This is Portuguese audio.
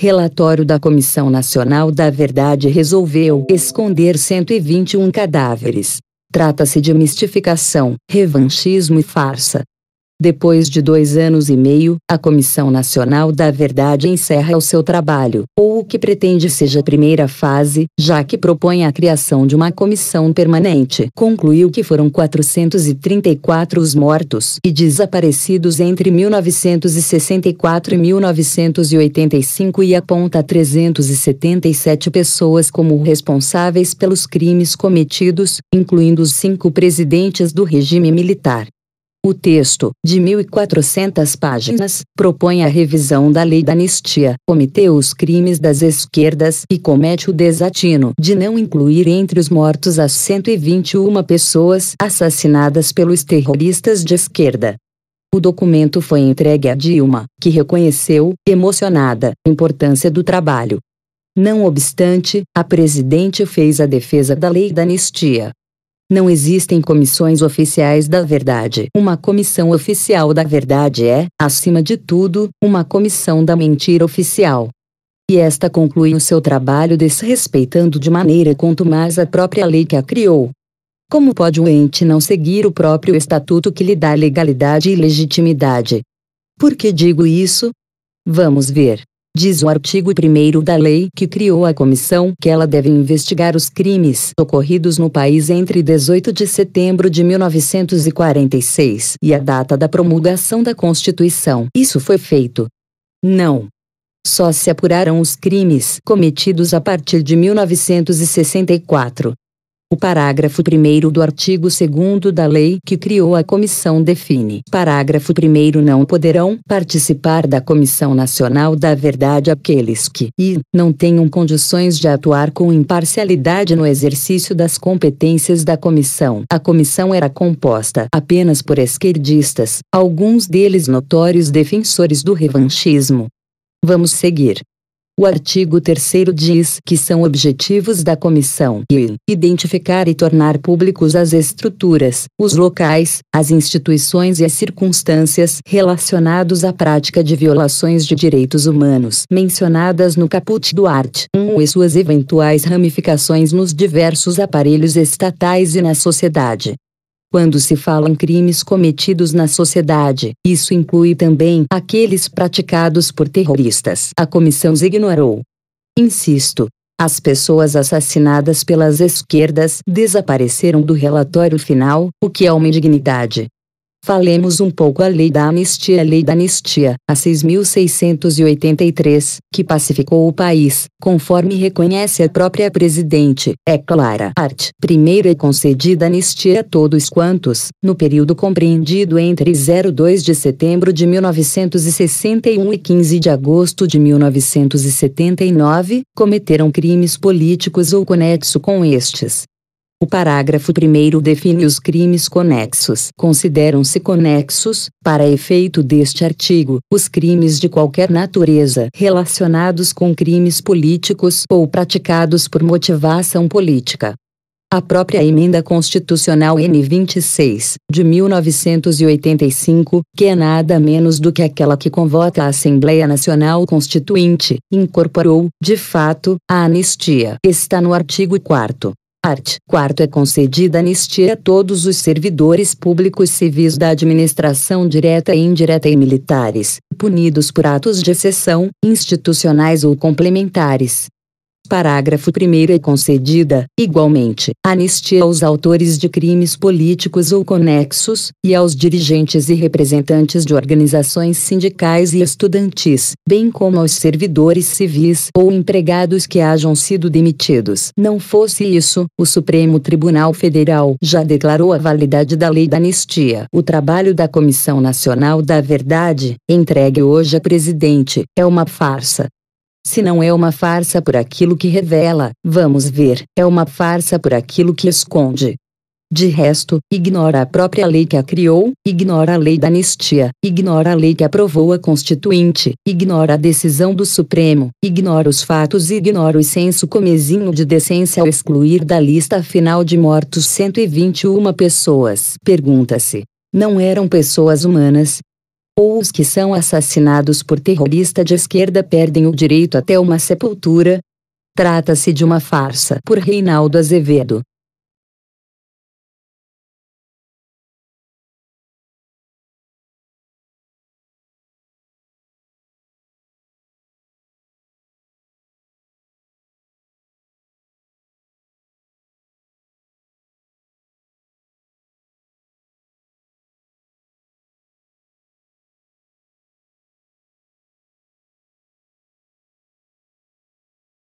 Relatório da Comissão Nacional da Verdade resolveu esconder 121 cadáveres. Trata-se de mistificação, revanchismo e farsa, depois de dois anos e meio, a Comissão Nacional da Verdade encerra o seu trabalho, ou o que pretende seja a primeira fase, já que propõe a criação de uma comissão permanente. Concluiu que foram 434 os mortos e desaparecidos entre 1964 e 1985 e aponta 377 pessoas como responsáveis pelos crimes cometidos, incluindo os cinco presidentes do regime militar. O texto, de 1.400 páginas, propõe a revisão da lei da anistia, cometeu os crimes das esquerdas e comete o desatino de não incluir entre os mortos as 121 pessoas assassinadas pelos terroristas de esquerda. O documento foi entregue a Dilma, que reconheceu, emocionada, a importância do trabalho. Não obstante, a presidente fez a defesa da lei da anistia, não existem comissões oficiais da verdade. Uma comissão oficial da verdade é, acima de tudo, uma comissão da mentira oficial. E esta conclui o seu trabalho desrespeitando de maneira contumaz a própria lei que a criou. Como pode o ente não seguir o próprio estatuto que lhe dá legalidade e legitimidade? Por que digo isso? Vamos ver diz o artigo 1 da lei que criou a comissão que ela deve investigar os crimes ocorridos no país entre 18 de setembro de 1946 e a data da promulgação da Constituição. Isso foi feito? Não. Só se apuraram os crimes cometidos a partir de 1964. O parágrafo 1 do artigo 2 da lei que criou a comissão define: parágrafo 1 não poderão participar da Comissão Nacional da Verdade aqueles que e não tenham condições de atuar com imparcialidade no exercício das competências da comissão. A comissão era composta apenas por esquerdistas, alguns deles notórios defensores do revanchismo. Vamos seguir. O artigo 3 diz que são objetivos da comissão identificar e tornar públicos as estruturas, os locais, as instituições e as circunstâncias relacionados à prática de violações de direitos humanos mencionadas no caput do art. 1 e suas eventuais ramificações nos diversos aparelhos estatais e na sociedade. Quando se fala em crimes cometidos na sociedade, isso inclui também aqueles praticados por terroristas. A comissão os ignorou. Insisto, as pessoas assassinadas pelas esquerdas desapareceram do relatório final, o que é uma indignidade. Falemos um pouco a lei da anistia. A lei da anistia, a 6.683, que pacificou o país, conforme reconhece a própria presidente, é clara. Art. Primeiro é concedida anistia a todos quantos, no período compreendido entre 02 de setembro de 1961 e 15 de agosto de 1979, cometeram crimes políticos ou conexo com estes, o parágrafo 1 define os crimes conexos. Consideram-se conexos, para efeito deste artigo, os crimes de qualquer natureza relacionados com crimes políticos ou praticados por motivação política. A própria Emenda Constitucional N26, de 1985, que é nada menos do que aquela que convoca a Assembleia Nacional Constituinte, incorporou, de fato, a anistia. Está no artigo 4. Art. Quarto é concedida anistia a todos os servidores públicos civis da administração direta e indireta e militares, punidos por atos de exceção, institucionais ou complementares, Parágrafo 1 É concedida, igualmente, anistia aos autores de crimes políticos ou conexos, e aos dirigentes e representantes de organizações sindicais e estudantis, bem como aos servidores civis ou empregados que hajam sido demitidos. Não fosse isso, o Supremo Tribunal Federal já declarou a validade da lei da anistia. O trabalho da Comissão Nacional da Verdade, entregue hoje a presidente, é uma farsa, se não é uma farsa por aquilo que revela, vamos ver, é uma farsa por aquilo que esconde. De resto, ignora a própria lei que a criou, ignora a lei da anistia, ignora a lei que aprovou a Constituinte, ignora a decisão do Supremo, ignora os fatos e ignora o senso comezinho de decência ao excluir da lista final de mortos 121 pessoas. Pergunta-se: não eram pessoas humanas, ou os que são assassinados por terrorista de esquerda perdem o direito até uma sepultura? Trata-se de uma farsa por Reinaldo Azevedo.